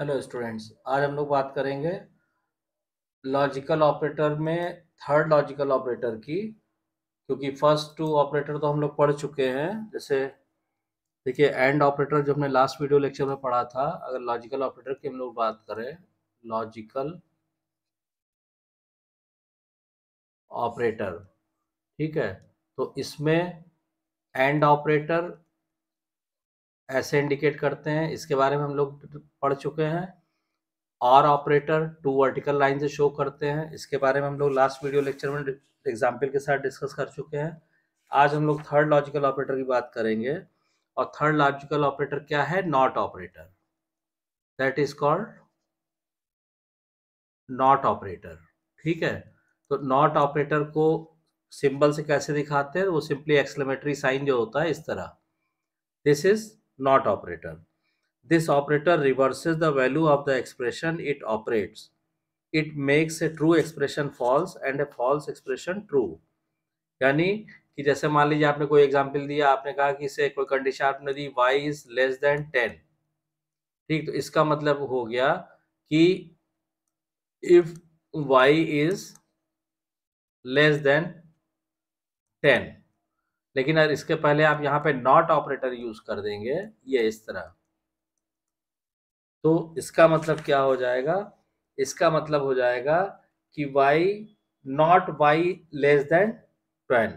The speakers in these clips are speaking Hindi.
हेलो स्टूडेंट्स आज हम लोग बात करेंगे लॉजिकल ऑपरेटर में थर्ड लॉजिकल ऑपरेटर की क्योंकि फर्स्ट टू ऑपरेटर तो हम लोग पढ़ चुके हैं जैसे देखिए एंड ऑपरेटर जो हमने लास्ट वीडियो लेक्चर में पढ़ा था अगर लॉजिकल ऑपरेटर की हम लोग बात करें लॉजिकल ऑपरेटर ठीक है तो इसमें एंड ऑपरेटर ऐसे इंडिकेट करते हैं इसके बारे में हम लोग पढ़ चुके हैं or operator two vertical line से शो करते हैं इसके बारे में हम लोग लास्ट वीडियो लेक्चर में एग्जाम्पल के साथ डिस्कस कर चुके हैं आज हम लोग थर्ड लॉजिकल ऑपरेटर की बात करेंगे और थर्ड लॉजिकल ऑपरेटर क्या है not operator that is called not operator ठीक है तो नॉट ऑपरेटर को सिंबल से कैसे दिखाते हैं वो सिंपली एक्सलेमेटरी साइन जो होता है इस तरह this is not operator. This operator reverses the value of the expression it operates. It makes a true expression false and a false expression true. यानी कि जैसे मान लीजिए आपने कोई एग्जांपल दिया आपने कहा कि इसे कोई कंडीशन आपने di y is less than 10 theek to iska matlab ho gaya ki if y is less than लेकिन अगर इसके पहले आप यहाँ पे नॉट ऑपरेटर यूज कर देंगे ये इस तरह तो इसका मतलब क्या हो जाएगा इसका मतलब हो जाएगा कि Y not Y less than twelve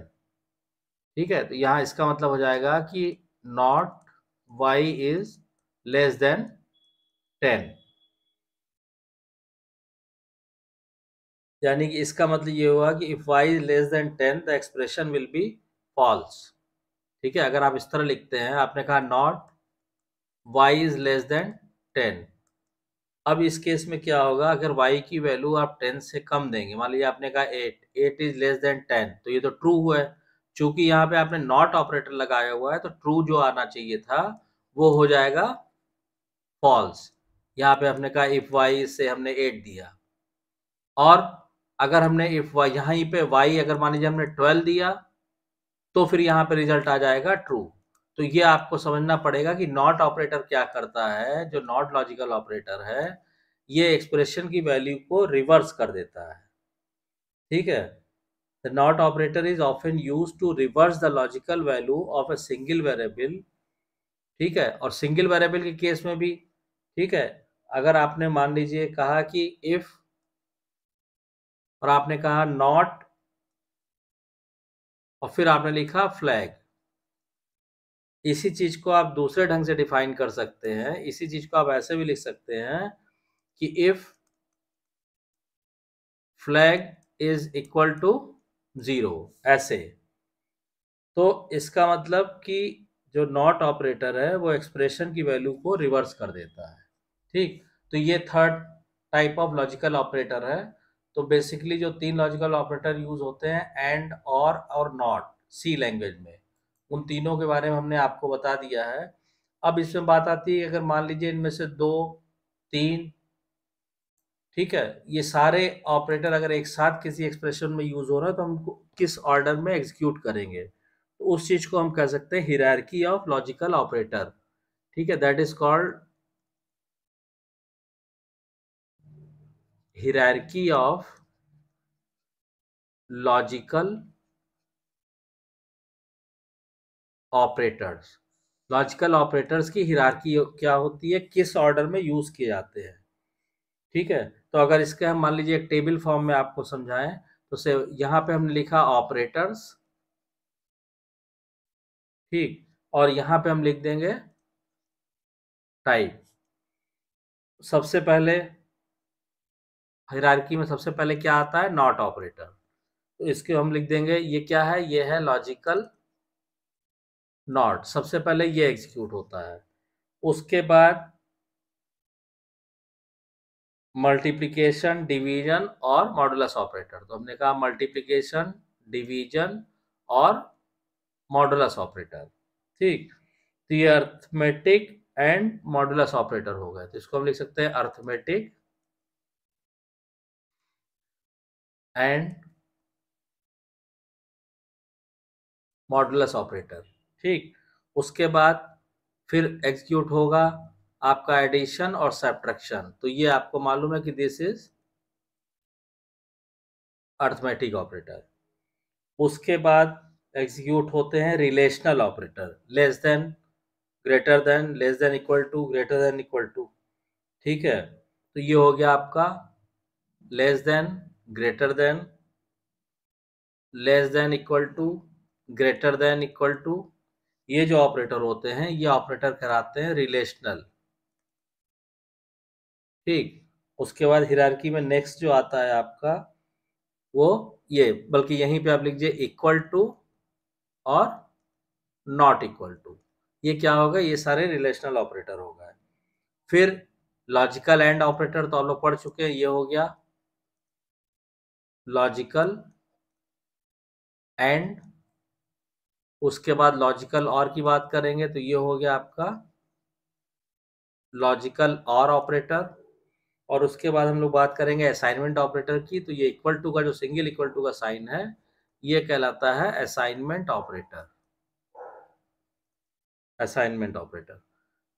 ठीक है तो यहाँ इसका मतलब हो जाएगा कि not Y is less than ten यानी कि इसका मतलब ये हुआ कि if Y is less than ten the expression will be false ठीक है अगर आप इस तरह लिखते हैं आपने कहा not Y is less than ten अब इस केस में क्या होगा अगर वाई की वैल्यू आप टेन से कम देंगे मान लीजिए आपने कहा eight eight is less than ten तो ये तो ट्रू हुआ है चूंकि यहाँ पे आपने नॉट ऑपरेटर लगाया हुआ है तो ट्रू जो आना चाहिए था वो हो जाएगा फॉल्स यहाँ पे हमने कहा इफ वाई से हमने एट दिया और अगर हमने इफ वाई यहाँ पे वाई अगर मान लीजिए हमने ट्वेल्व दिया तो फिर यहाँ पे रिजल्ट आ जाएगा ट्रू तो ये आपको समझना पड़ेगा कि नॉट ऑपरेटर क्या करता है जो नॉट लॉजिकल ऑपरेटर है ये एक्सप्रेशन की वैल्यू को रिवर्स कर देता है ठीक है the not operator is often use to reverse the logical value of a single variable ठीक है और सिंगल वेरिएबल के केस में भी ठीक है अगर आपने मान लीजिए कहा कि इफ और आपने कहा नॉट और फिर आपने लिखा फ्लैग इसी चीज को आप दूसरे ढंग से डिफाइन कर सकते हैं इसी चीज को आप ऐसे भी लिख सकते हैं कि if flag is equal to zero ऐसे तो इसका मतलब कि जो नॉट ऑपरेटर है वो एक्सप्रेशन की वैल्यू को रिवर्स कर देता है ठीक तो ये third type of logical operator है तो बेसिकली जो तीन लॉजिकल ऑपरेटर यूज होते हैं एंड और और नॉट सी लैंग्वेज में उन तीनों के बारे में हमने आपको बता दिया है अब इसमें बात आती है अगर मान लीजिए इनमें से दो तीन ठीक है ये सारे ऑपरेटर अगर एक साथ किसी एक्सप्रेशन में यूज हो रहा है तो हम किस ऑर्डर में एग्जीक्यूट करेंगे तो उस चीज को हम कह सकते हैं हिरारकी ऑफ लॉजिकल ऑपरेटर ठीक है that is called hierarchy of logical operators logical operators की हिरारकी क्या होती है किस ऑर्डर में यूज किए जाते हैं ठीक है तो अगर इसके हम मान लीजिए एक टेबल फॉर्म में आपको समझाएं तो से यहां पे हमने लिखा ऑपरेटर्स ठीक और यहां पे हम लिख देंगे टाइप सबसे पहले हिरारकी में सबसे पहले क्या आता है नॉट ऑपरेटर तो इसके हम लिख देंगे ये क्या है ये है लॉजिकल नॉट सबसे पहले ये एग्जीक्यूट होता है उसके बाद मल्टीप्लिकेशन डिवीजन और मॉडुलस ऑपरेटर तो हमने कहा मल्टीप्लिकेशन डिवीजन और मॉडुलस ऑपरेटर ठीक तो ये अर्थमेटिक एंड मॉडुलस ऑपरेटर हो गए तो इसको हम लिख सकते हैं अर्थमेटिक एंड मॉडुलस ऑपरेटर ठीक उसके बाद फिर एग्जीक्यूट होगा आपका एडिशन और सब्ट्रैक्शन तो ये आपको मालूम है कि दिस इज अर्थमेटिक ऑपरेटर उसके बाद एग्जीक्यूट होते हैं relational operator less than greater than less than equal to greater than equal to ठीक है तो ये हो गया आपका less than greater than less than equal to greater than equal to ये जो ऑपरेटर होते हैं ये ऑपरेटर कराते हैं रिलेशनल ठीक उसके बाद हिरारकी में नेक्स्ट जो आता है आपका वो ये बल्कि यहीं पे आप लिख इक्वल टू और नॉट इक्वल टू ये क्या होगा ये सारे रिलेशनल ऑपरेटर होगा फिर लॉजिकल एंड ऑपरेटर तो आप लोग पढ़ चुके हैं ये हो गया लॉजिकल एंड उसके बाद लॉजिकल और की बात करेंगे तो ये हो गया आपका लॉजिकल और ऑपरेटर और उसके बाद हम लोग बात करेंगे असाइनमेंट ऑपरेटर की तो ये इक्वल टू का जो सिंगल इक्वल टू का साइन है ये कहलाता है असाइनमेंट ऑपरेटर असाइनमेंट ऑपरेटर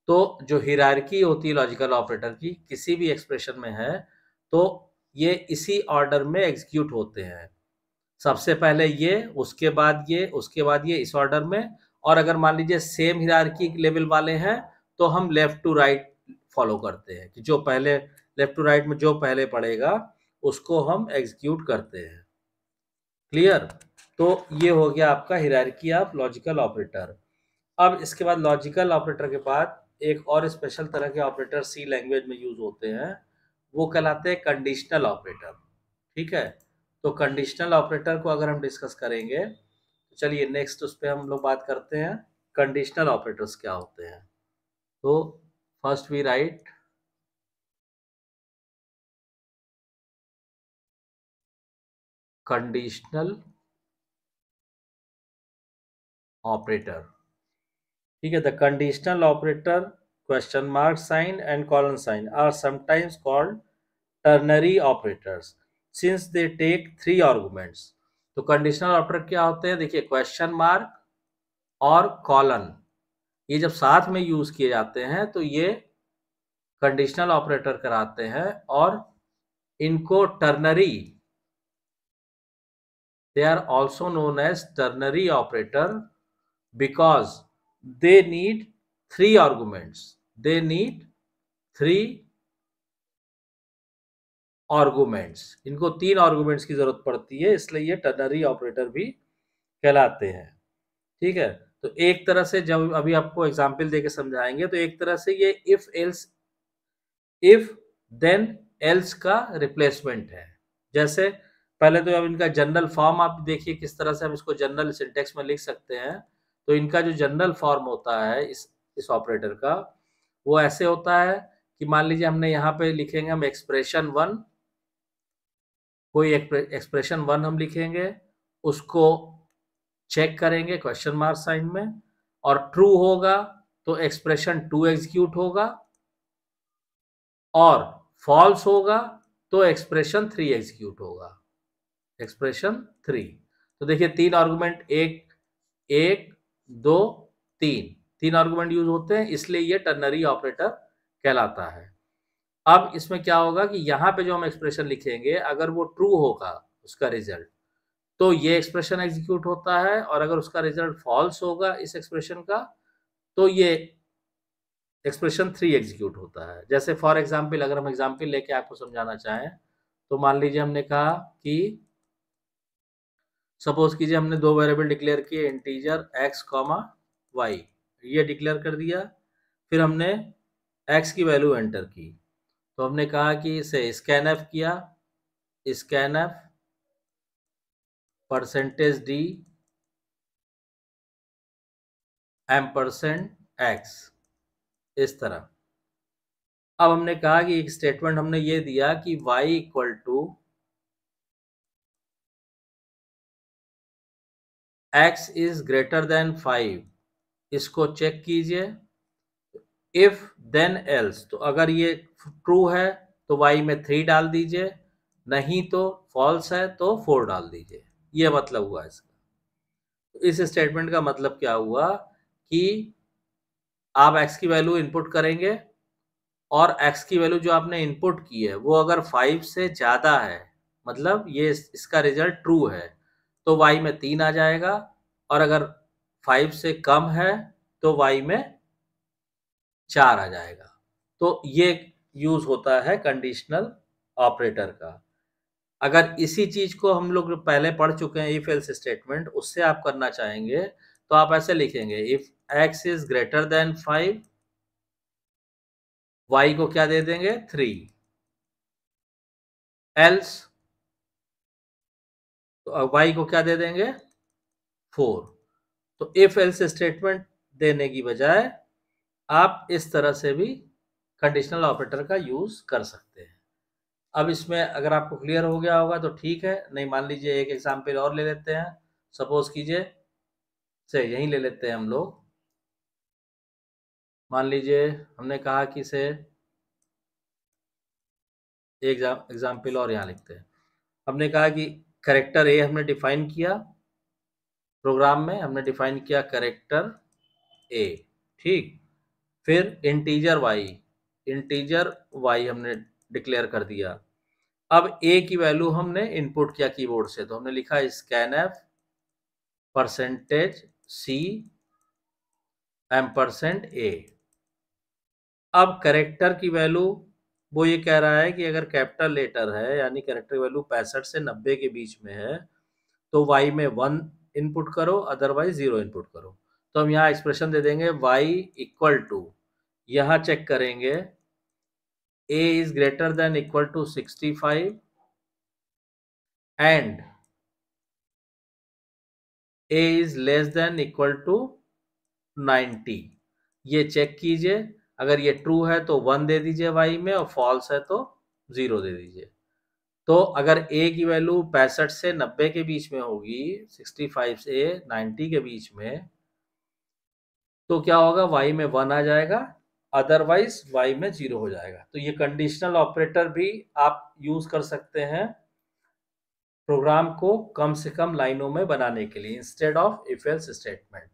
तो जो हिरारकी होती है लॉजिकल ऑपरेटर की किसी भी एक्सप्रेशन में है तो ये इसी ऑर्डर में एग्जीक्यूट होते हैं सबसे पहले ये उसके बाद ये उसके बाद ये इस ऑर्डर में और अगर मान लीजिए सेम हिरारकी लेवल वाले हैं तो हम लेफ़्ट टू राइट फॉलो करते हैं कि जो पहले लेफ़्ट टू राइट में जो पहले पड़ेगा उसको हम एग्जीक्यूट करते हैं क्लियर तो ये हो गया आपका हिरारकी ऑफ आप लॉजिकल ऑपरेटर अब इसके बाद लॉजिकल ऑपरेटर के बाद एक और स्पेशल तरह के ऑपरेटर सी लैंग्वेज में यूज़ होते हैं वो कहलाते हैं कंडीशनल ऑपरेटर ठीक है तो कंडीशनल ऑपरेटर को अगर हम डिस्कस करेंगे तो चलिए नेक्स्ट उस पर हम लोग बात करते हैं कंडीशनल ऑपरेटर्स क्या होते हैं तो first we write conditional operator ठीक है the conditional operator question mark sign and colon sign are sometimes called ternary operators since they take three arguments तो कंडीशनल ऑपरेटर क्या होते हैं देखिए क्वेश्चन मार्क और कॉलन ये जब साथ में यूज किए जाते हैं तो ये कंडीशनल ऑपरेटर कराते हैं और इनको ternary they are also known as ternary operator because they need three arguments. They need three arguments इनको तीन arguments की जरूरत पड़ती है इसलिए ये ternary operator भी कहलाते हैं ठीक है तो एक तरह से जब अभी आपको एग्जाम्पल देके समझाएंगे तो एक तरह से ये if else if then else का रिप्लेसमेंट है जैसे पहले तो अब इनका जनरल फॉर्म आप देखिए किस तरह से हम इसको जनरल सिंटेक्स में लिख सकते हैं तो इनका जो जनरल फॉर्म होता है इस इस ऑपरेटर का वो ऐसे होता है कि मान लीजिए हमने यहाँ पे लिखेंगे हम एक्सप्रेशन वन कोई एक्सप्रेशन वन हम लिखेंगे उसको चेक करेंगे क्वेश्चन मार्क साइन में और ट्रू होगा तो एक्सप्रेशन टू एग्जीक्यूट होगा और फॉल्स होगा तो एक्सप्रेशन थ्री एग्जीक्यूट होगा एक्सप्रेशन थ्री तो देखिए तीन आर्गुमेंट एक एक दो तीन तीन आर्गुमेंट यूज होते हैं इसलिए ये टर्नरी ऑपरेटर कहलाता है अब इसमें क्या होगा कि यहाँ पे जो हम एक्सप्रेशन लिखेंगे अगर वो ट्रू होगा उसका रिजल्ट तो ये एक्सप्रेशन एग्जीक्यूट होता है और अगर उसका रिजल्ट फॉल्स होगा इस एक्सप्रेशन का तो ये एक्सप्रेशन थ्री एग्जीक्यूट होता है जैसे फॉर एग्जाम्पल अगर हम एग्जाम्पल लेके आपको समझाना चाहें तो मान लीजिए हमने कहा कि सपोज कीजिए हमने दो वेरिएबल डिक्लेयर किए इंटीजर एक्स कॉमा वाई ये डिक्लेयर कर दिया फिर हमने एक्स की वैल्यू एंटर की तो हमने कहा कि इसे स्कैन एफ किया scan F percentage D M percent X इस तरह अब हमने कहा कि एक स्टेटमेंट हमने ये दिया कि y equal to X is greater than five इसको चेक कीजिए इफ देन एल्स तो अगर ये ट्रू है तो वाई में थ्री डाल दीजिए नहीं तो फॉल्स है तो फोर डाल दीजिए ये मतलब हुआ इसका तो इस स्टेटमेंट का मतलब क्या हुआ कि आप एक्स की वैल्यू इनपुट करेंगे और एक्स की वैल्यू जो आपने इनपुट की है वो अगर फाइव से ज़्यादा है मतलब ये इसका रिजल्ट ट्रू है तो वाई में तीन आ जाएगा और अगर फाइव से कम है तो वाई में चार आ जाएगा तो ये यूज होता है कंडीशनल ऑपरेटर का अगर इसी चीज को हम लोग पहले पढ़ चुके हैं इफ एल्स स्टेटमेंट उससे आप करना चाहेंगे तो आप ऐसे लिखेंगे if X is greater than five Y को क्या दे देंगे थ्री एल्स तो वाई को क्या दे देंगे फोर तो इफ एल्स स्टेटमेंट देने की बजाय आप इस तरह से भी कंडीशनल ऑपरेटर का यूज कर सकते हैं अब इसमें अगर आपको क्लियर हो गया होगा तो ठीक है नहीं मान लीजिए एक एग्जाम्पल और ले लेते हैं सपोज कीजिए से यहीं ले लेते हैं हम लोग मान लीजिए हमने कहा कि से एग्जाम्पल और यहाँ लिखते हैं हमने कहा कि करेक्टर ए हमने डिफाइन किया प्रोग्राम में हमने डिफाइन किया करेक्टर ए ठीक फिर इंटीजर वाई इंटीजर वाई हमने डिक्लेयर कर दिया अब ए की वैल्यू हमने इनपुट किया कीबोर्ड से तो हमने लिखा scan F percentage C M percent A अब करेक्टर की वैल्यू वो ये कह रहा है कि अगर कैपिटल लेटर है यानी करेक्टर वैल्यू पैंसठ से नब्बे के बीच में है तो वाई में वन इनपुट करो अदरवाइज जीरो इनपुट करो तो हम यहाँ एक्सप्रेशन दे देंगे वाई इक्वल टू यहाँ चेक करेंगे A is greater than equal to sixty five and A is less than equal to ninety ये चेक कीजिए अगर ये ट्रू है तो वन दे दीजिए वाई में और फॉल्स है तो ज़ीरो दे दीजिए तो अगर ए की वैल्यू पैंसठ से नब्बे के बीच में होगी सिक्सटी फाइव से नाइन्टी के बीच में तो क्या होगा वाई में वन आ जाएगा अदरवाइज वाई में जीरो हो जाएगा तो ये कंडीशनल ऑपरेटर भी आप यूज कर सकते हैं प्रोग्राम को कम से कम लाइनों में बनाने के लिए instead of if else statement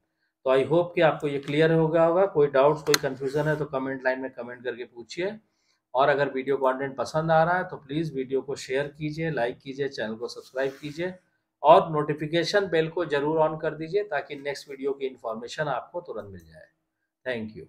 तो आई होप कि आपको ये क्लियर हो गया होगा कोई डाउट्स कोई कंफ्यूजन है तो कमेंट लाइन में कमेंट करके पूछिए और अगर वीडियो कंटेंट पसंद आ रहा है तो प्लीज़ वीडियो को शेयर कीजिए लाइक कीजिए चैनल को सब्सक्राइब कीजिए और नोटिफिकेशन बेल को ज़रूर ऑन कर दीजिए ताकि नेक्स्ट वीडियो की इन्फॉर्मेशन आपको तुरंत मिल जाए थैंक यू